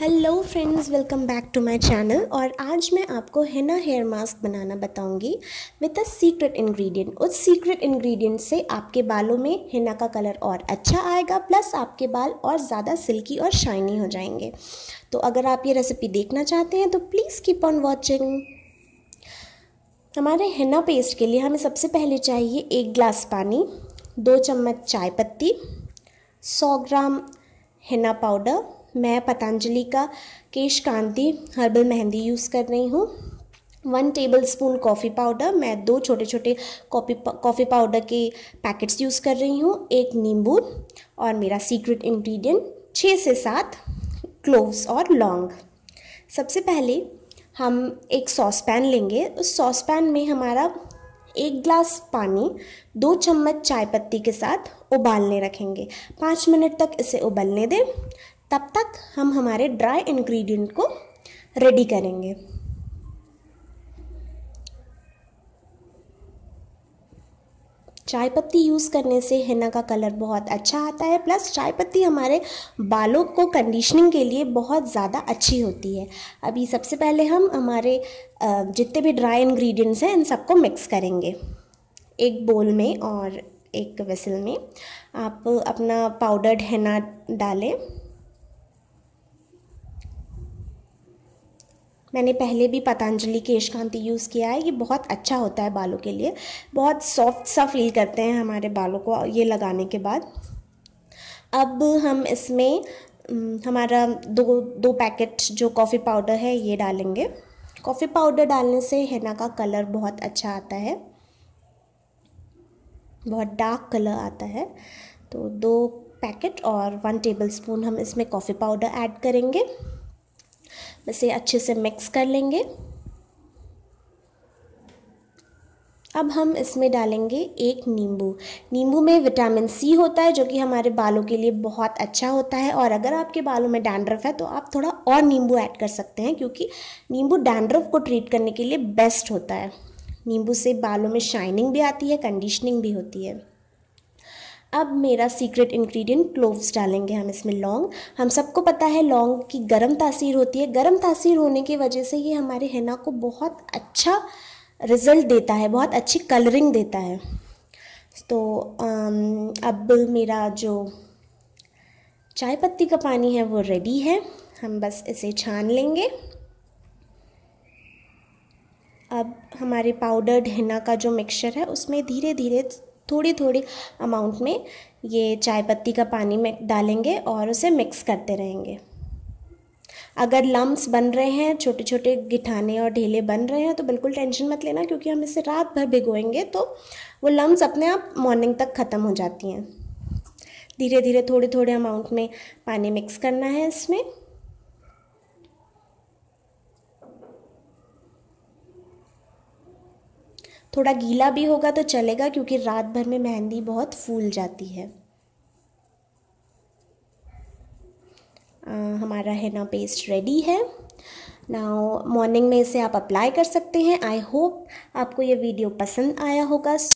hello friends welcome back to my channel और आज मैं आपको हेना हेयर मास्क बनाना बताऊंगी विद अ सीक्रेट इंग्रेडिएंट उस सीक्रेट इंग्रेडिएंट से आपके बालों में हेना का कलर और अच्छा आएगा प्लस आपके बाल और ज़्यादा सिल्की और शाइनी हो जाएंगे तो अगर आप ये रेसिपी देखना चाहते हैं तो प्लीज़ कीप ऑन वॉचिंग हमारे हेना पेस्ट के लिए हमें सबसे पहले चाहिए एक ग्लास पानी दो चम्मच चाय पत्ती सौ ग्राम हेना पाउडर मैं पतंजलि का केश कांति हर्बल मेहंदी यूज़ कर रही हूँ one tablespoon coffee powder मैं दो छोटे छोटे कॉफ़ी कॉफ़ी पाउडर के पैकेट्स यूज़ कर रही हूँ एक नींबू और मेरा सीक्रेट इंग्रेडिएंट छः से सात क्लोव्स और लौंग सबसे पहले हम एक सॉस पैन लेंगे उस सॉस पैन में हमारा एक ग्लास पानी दो चम्मच चाय पत्ती के साथ उबालने रखेंगे पाँच मिनट तक इसे उबलने दें तब तक हम हमारे ड्राई इंग्रेडिएंट को रेडी करेंगे चाय पत्ती यूज़ करने से हिना का कलर बहुत अच्छा आता है प्लस चाय पत्ती हमारे बालों को कंडीशनिंग के लिए बहुत ज़्यादा अच्छी होती है अभी सबसे पहले हम हमारे जितने भी ड्राई इंग्रेडिएंट्स हैं इन सबको मिक्स करेंगे एक बोल में और एक वेसल में आप अपना पाउडर्ड हिना डालें मैंने पहले भी पतंजलि केश कांति यूज़ किया है ये बहुत अच्छा होता है बालों के लिए बहुत सॉफ्ट सा फील करते हैं हमारे बालों को ये लगाने के बाद अब हम इसमें हमारा दो दो पैकेट जो कॉफ़ी पाउडर है ये डालेंगे कॉफ़ी पाउडर डालने से हेना का कलर बहुत अच्छा आता है बहुत डार्क कलर आता है तो दो पैकेट और वन स्पून हम इसमें कॉफ़ी पाउडर ऐड करेंगे बस ये अच्छे से मिक्स कर लेंगे अब हम इसमें डालेंगे एक नींबू नींबू में विटामिन सी होता है जो कि हमारे बालों के लिए बहुत अच्छा होता है और अगर आपके बालों में डैंड्रफ है तो आप थोड़ा और नींबू ऐड कर सकते हैं क्योंकि नींबू डैंड्रफ को ट्रीट करने के लिए बेस्ट होता है नींबू से बालों में शाइनिंग भी आती है कंडीशनिंग भी होती है अब मेरा सीक्रेट इंग्रेडिएंट क्लोव्स डालेंगे हम इसमें लौंग हम सबको पता है लौंग की गर्म तासीर होती है गर्म तासीर होने की वजह से ये हमारे हेना को बहुत अच्छा रिजल्ट देता है बहुत अच्छी कलरिंग देता है तो अब मेरा जो चाय पत्ती का पानी है वो रेडी है हम बस इसे छान लेंगे अब हमारे पाउडर्ड हिना का जो मिक्सचर है उसमें धीरे धीरे थोड़ी थोड़ी अमाउंट में ये चाय पत्ती का पानी में डालेंगे और उसे मिक्स करते रहेंगे अगर लम्स बन रहे हैं छोटे छोटे गिठाने और ढेले बन रहे हैं तो बिल्कुल टेंशन मत लेना क्योंकि हम इसे रात भर भिगोएंगे तो वो लम्स अपने आप मॉर्निंग तक ख़त्म हो जाती हैं धीरे धीरे थोड़े थोड़े अमाउंट में पानी मिक्स करना है इसमें थोड़ा गीला भी होगा तो चलेगा क्योंकि रात भर में मेहंदी बहुत फूल जाती है आ, हमारा ना पेस्ट रेडी है नाउ मॉर्निंग में इसे आप अप्लाई कर सकते हैं आई होप आपको ये वीडियो पसंद आया होगा